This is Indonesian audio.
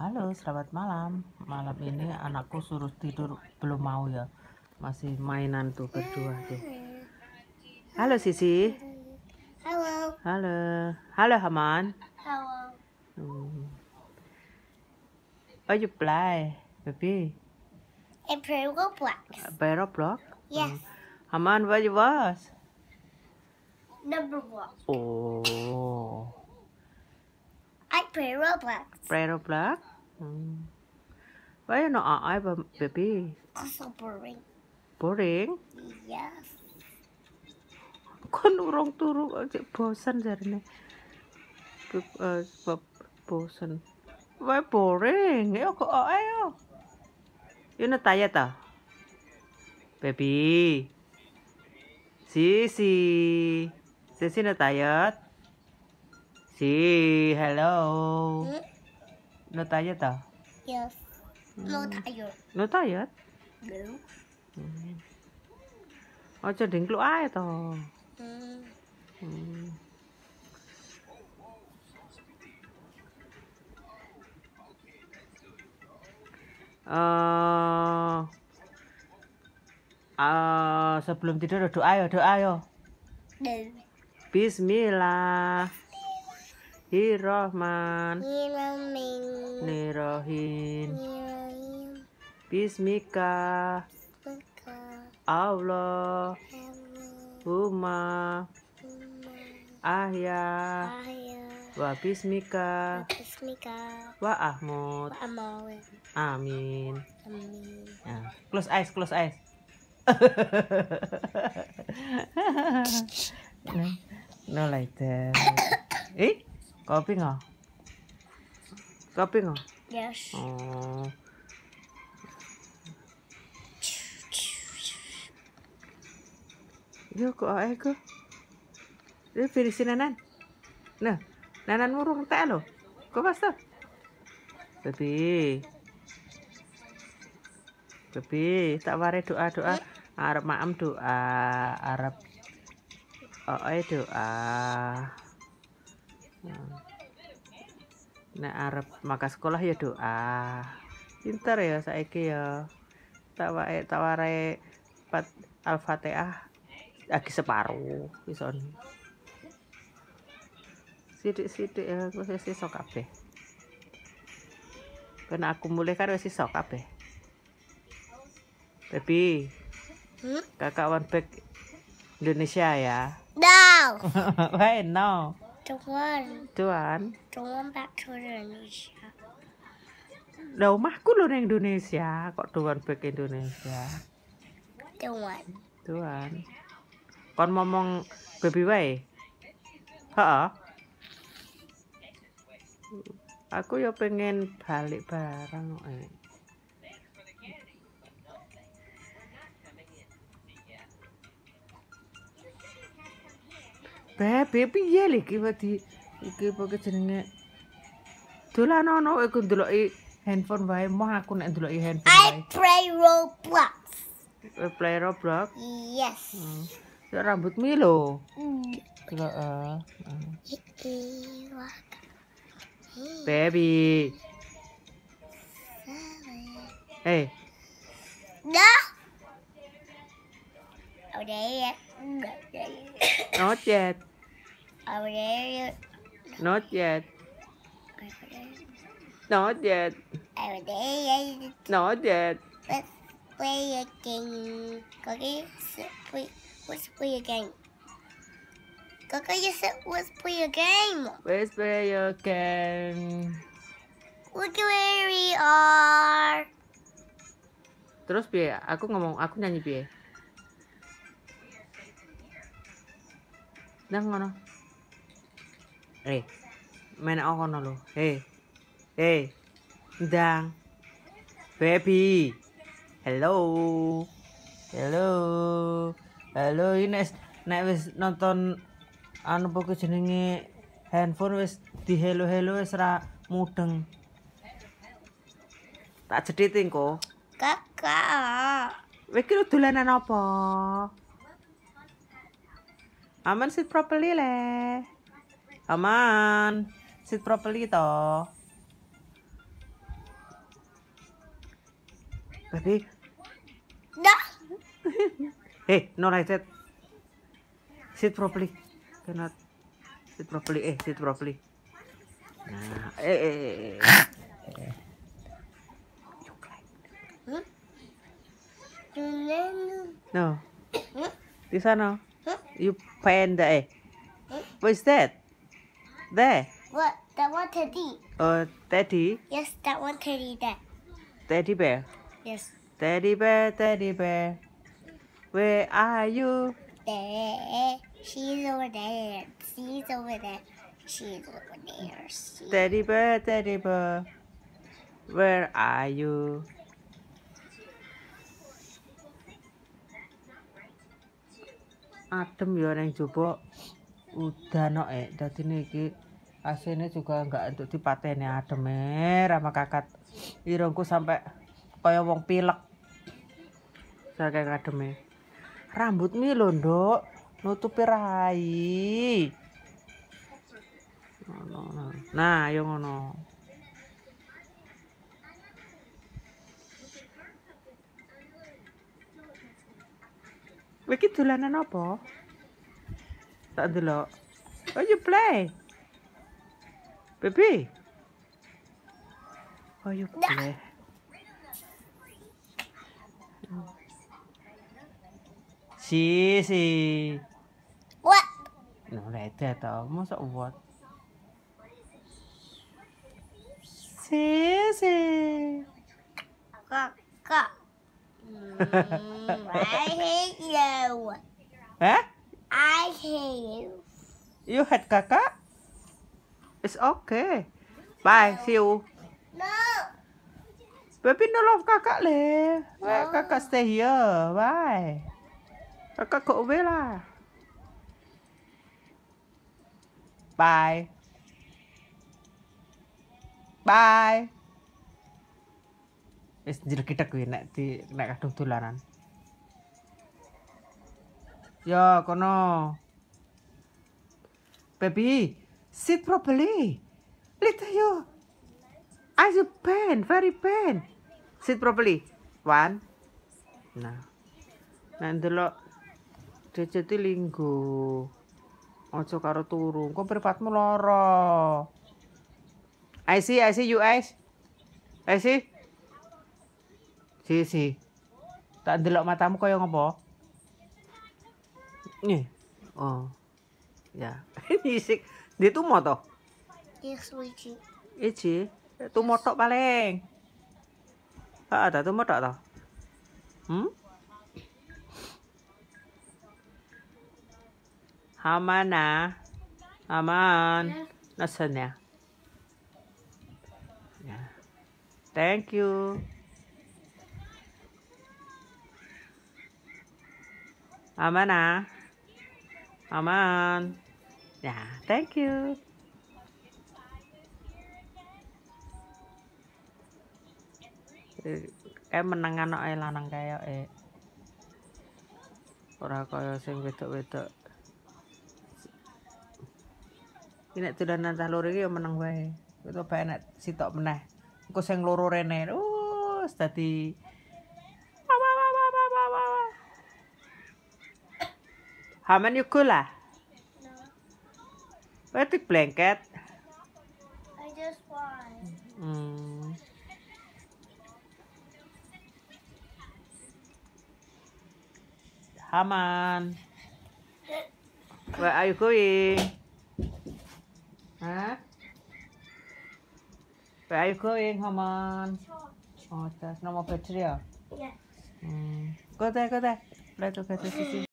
Halo, selamat malam. Malam ini anakku suruh tidur belum mau ya. Masih mainan tuh berdua tuh. Halo Sisi. Halo. Halo. Halo Haman. Halo. Hmm. Oh, you play, baby. I eh, play Roblox. I play Roblox? Yes. Hmm. Haman, what you was? Number one. Oh. I play Roblox. Play Roblox? Hmm. Why you not aay, baby? Also boring. Boring? Yes. Kan urang turu aja bosan jarine. Uh, bosan. Why boring? Ayo kok ayo. yo. Yun nataya ah? Baby. Si si. si Sisi natayat. Si, hello. Hmm? lo tired ah? Yes. Lo hmm. tired. Lo tired? Belum. Hmm. Oh, jadi dengkluk aja toh. Hmm. hmm. Uh, uh, sebelum tidur doa ya doa ya. Bismillah. Irrahman Nirohin, Bismika Allah Huma Ahya Wa bismika Wa Ahmud Amin ya. Close eyes, close eyes no, no like that Eh? Kopi nggak? Kopi nggak? Yes. Oh. Yo kok ay kok Yo pilih si nanan. Nah, nanan murung teh lo kok basta. Tapi Tapi tak ware doa-doa. Arab maam doa, Arab. Oh, doa. Nah, Arab maka sekolah ya doa. pinter ya saiki ya. Tak taware pat Al-Fatihah lagi separuh ison. Sidik-sidik ya aku wis sok kabeh. Ben aku mulai kan wis sok kabeh. tapi hmm? Kakak one back Indonesia ya. No. Why no? Tuan. Tuan. Tuan bakso Indonesia. Lah omahku lho nang Indonesia, kok tuan bek Indonesia. Tuan. Tuan. Kon ngomong baby wae. Heeh. Aku ya pengen balik barang kok. Eh. Bebe piye iya lho iki wedi iki apa jenenge dolan ono iku ndeloki handphone wae moh aku nek ndeloki handphone wae. I play Roblox. We eh, play Roblox? Yes. Hmm. rambut ya, rambutmu lho. Hmm. Eh, hmm. Baby. Hey. Eh. No. Udah ya. Udah ya there Not yet. Not yet. there Not yet. Let's play a game. Okay, let's play a game. Coco, you said let's play a game. Let's play a game. Look where we are. Terus biar Aku ngomong, aku nyanyi biar. Nang ngono. Eh, main aku no lo. Hey, eh, eh, hey, dang, baby, hello, hello, hello. Ini es, naik wis nonton anu pokok jenenge handphone wis di hello hello wis ra mudeng. Tak jadi tingko. Kakak. Wekir dolanan apa? Aman sih properly leh. Aman. Sit properly to Baby. Dah. eh no right sit Sit properly. Cannot. Sit properly. Eh, sit properly. Nah, eh, eh, eh. eh. No. di sana You panda, eh. What is that? there. What? That one teddy. Uh, teddy? Yes, that one teddy there. Teddy bear? Yes. Teddy bear, teddy bear. Where are you? There. She's over there. She's over there. She's over there. teddy bear, teddy bear. Where are you? Atem ya orang coba udano eh jadi niki aslinya juga enggak untuk dipatenya Ademe, merah kakak irungku sampe kaya wong pilek saking ademe rambut mi londok nutupi rai nah ayo ngono Wiki dolanan apa? Tak ada lah. Why you play? Baby? Why you play? Si, si. What? No, letter tau. Masa what? Si, si. Kakak. Mm, I hate you. Huh? ¿Eh? I hate you. You hate Kaka? It's okay. Bye, see you. No. Baby no love Kaka le. Where no. Kaka stay here. Bye. Kaka go away la. Bye. Bye. Is jelek kita kuwi nek di nek kadung dolanan. Ya, kono. Baby, sit properly. Little you. I you pain, very pain. Sit properly. One. Nah. Nah, ndelok. Jajati linggo. Ojo karo turun. Kok berpatmu loro? I see, I see you guys. I Si, si. Tak ndelok matamu kaya ngopo? Ni. Oh. Ya. Isik. Dia tuh mau toh? Yes, Ichi. Ichi. Tuh mau toh paling. Ah, ada tuh mau toh toh. Hmm? Hamana. Aman. Nasan ya. Yeah. Thank you. Amana. aman ya thank you eh, eh menang anak eh lanang kayak eh orang kaya sing wedok wedok ini sudah nanti lori ini yang menang baik itu baik enak sitok meneh aku sing loro rene uh tadi How many cooler? No. Where's the blanket? I just one. Mm. Haman, where are you going? Huh? Where are you going, Haman? Oh, there's no more petrol. Yeah. Mm. Go there, go there. Let's go, go, go, go,